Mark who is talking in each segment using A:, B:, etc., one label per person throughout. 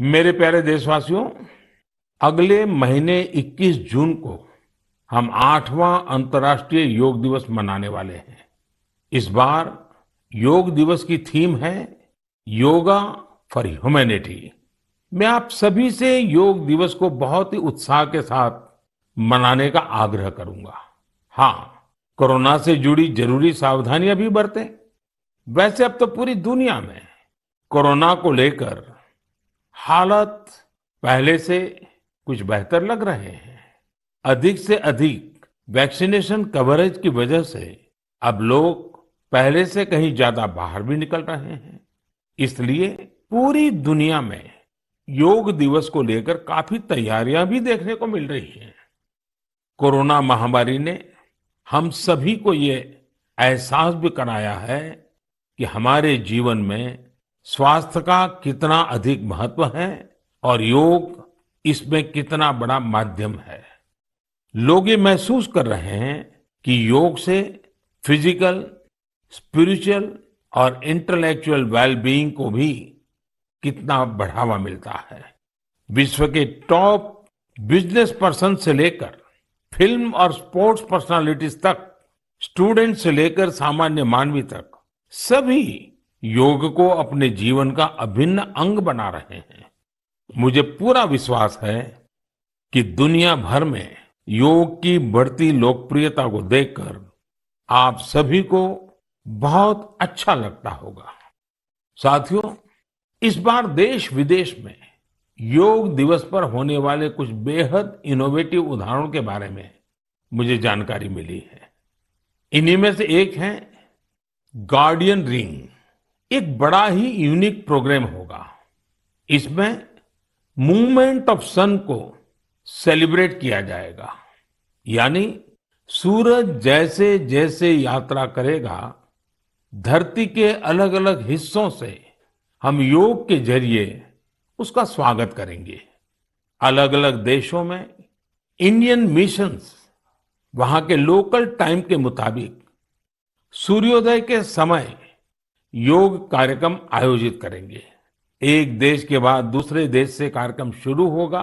A: मेरे प्यारे देशवासियों अगले महीने 21 जून को हम आठवां अंतर्राष्ट्रीय योग दिवस मनाने वाले हैं इस बार योग दिवस की थीम है योगा फॉर ह्यूमैनिटी मैं आप सभी से योग दिवस को बहुत ही उत्साह के साथ मनाने का आग्रह करूंगा हाँ कोरोना से जुड़ी जरूरी सावधानियां भी बरतें वैसे अब तो पूरी दुनिया में कोरोना को लेकर हालत पहले से कुछ बेहतर लग रहे हैं अधिक से अधिक वैक्सीनेशन कवरेज की वजह से अब लोग पहले से कहीं ज्यादा बाहर भी निकल रहे हैं इसलिए पूरी दुनिया में योग दिवस को लेकर काफी तैयारियां भी देखने को मिल रही हैं कोरोना महामारी ने हम सभी को ये एहसास भी कराया है कि हमारे जीवन में स्वास्थ्य का कितना अधिक महत्व है और योग इसमें कितना बड़ा माध्यम है लोग ये महसूस कर रहे हैं कि योग से फिजिकल स्पिरिचुअल और इंटेलेक्चुअल वेलबींग को भी कितना बढ़ावा मिलता है विश्व के टॉप बिजनेस पर्सन से लेकर फिल्म और स्पोर्ट्स पर्सनालिटीज तक स्टूडेंट से लेकर सामान्य मानवी तक सभी योग को अपने जीवन का अभिन्न अंग बना रहे हैं मुझे पूरा विश्वास है कि दुनिया भर में योग की बढ़ती लोकप्रियता को देखकर आप सभी को बहुत अच्छा लगता होगा साथियों इस बार देश विदेश में योग दिवस पर होने वाले कुछ बेहद इनोवेटिव उदाहरणों के बारे में मुझे जानकारी मिली है इन्हीं में से एक है गार्डियन रिंग एक बड़ा ही यूनिक प्रोग्राम होगा इसमें मूवमेंट ऑफ सन को सेलिब्रेट किया जाएगा यानी सूरज जैसे जैसे यात्रा करेगा धरती के अलग अलग हिस्सों से हम योग के जरिए उसका स्वागत करेंगे अलग अलग देशों में इंडियन मिशंस वहां के लोकल टाइम के मुताबिक सूर्योदय के समय योग कार्यक्रम आयोजित करेंगे एक देश के बाद दूसरे देश से कार्यक्रम शुरू होगा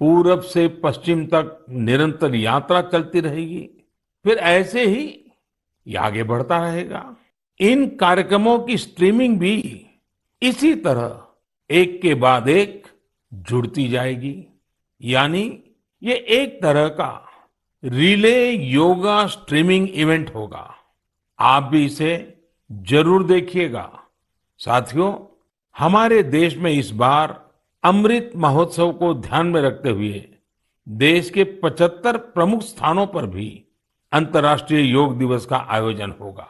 A: पूरब से पश्चिम तक निरंतर यात्रा चलती रहेगी फिर ऐसे ही आगे बढ़ता रहेगा इन कार्यक्रमों की स्ट्रीमिंग भी इसी तरह एक के बाद एक जुड़ती जाएगी यानी ये एक तरह का रिले योगा स्ट्रीमिंग इवेंट होगा आप भी इसे जरूर देखिएगा साथियों हमारे देश में इस बार अमृत महोत्सव को ध्यान में रखते हुए देश के 75 प्रमुख स्थानों पर भी अंतर्राष्ट्रीय योग दिवस का आयोजन होगा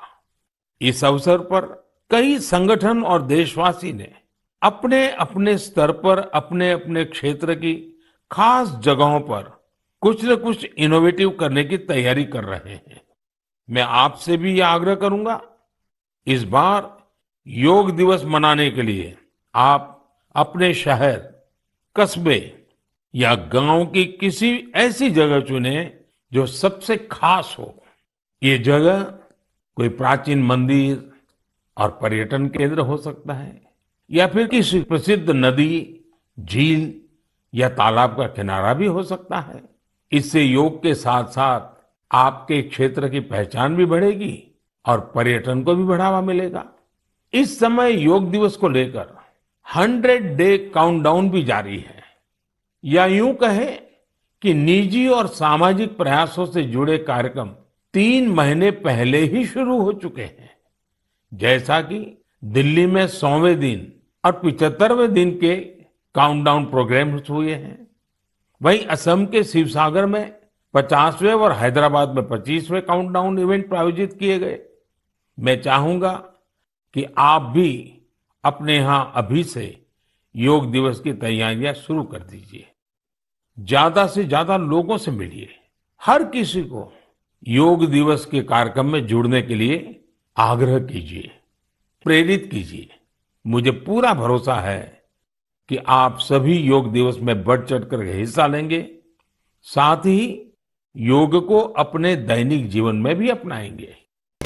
A: इस अवसर पर कई संगठन और देशवासी ने अपने अपने स्तर पर अपने अपने क्षेत्र की खास जगहों पर कुछ न कुछ इनोवेटिव करने की तैयारी कर रहे हैं मैं आपसे भी यह आग्रह करूंगा इस बार योग दिवस मनाने के लिए आप अपने शहर कस्बे या गांव की किसी ऐसी जगह चुने जो सबसे खास हो ये जगह कोई प्राचीन मंदिर और पर्यटन केंद्र हो सकता है या फिर किसी प्रसिद्ध नदी झील या तालाब का किनारा भी हो सकता है इससे योग के साथ साथ आपके क्षेत्र की पहचान भी बढ़ेगी और पर्यटन को भी बढ़ावा मिलेगा इस समय योग दिवस को लेकर हंड्रेड डे काउंटडाउन भी जारी है या यूं कहें कि निजी और सामाजिक प्रयासों से जुड़े कार्यक्रम तीन महीने पहले ही शुरू हो चुके हैं जैसा कि दिल्ली में सौवें दिन और पिचहत्तरवें दिन के काउंटडाउन प्रोग्राम हुए हैं वहीं असम के शिवसागर में पचासवें और हैदराबाद में पच्चीसवें काउंटडाउन इवेंट प्रायोजित किए गए मैं चाहूंगा कि आप भी अपने यहां अभी से योग दिवस की तैयारियां शुरू कर दीजिए ज्यादा से ज्यादा लोगों से मिलिए हर किसी को योग दिवस के कार्यक्रम में जुड़ने के लिए आग्रह कीजिए प्रेरित कीजिए मुझे पूरा भरोसा है कि आप सभी योग दिवस में बढ़ चढ़ कर हिस्सा लेंगे साथ ही योग को अपने दैनिक जीवन में भी अपनाएंगे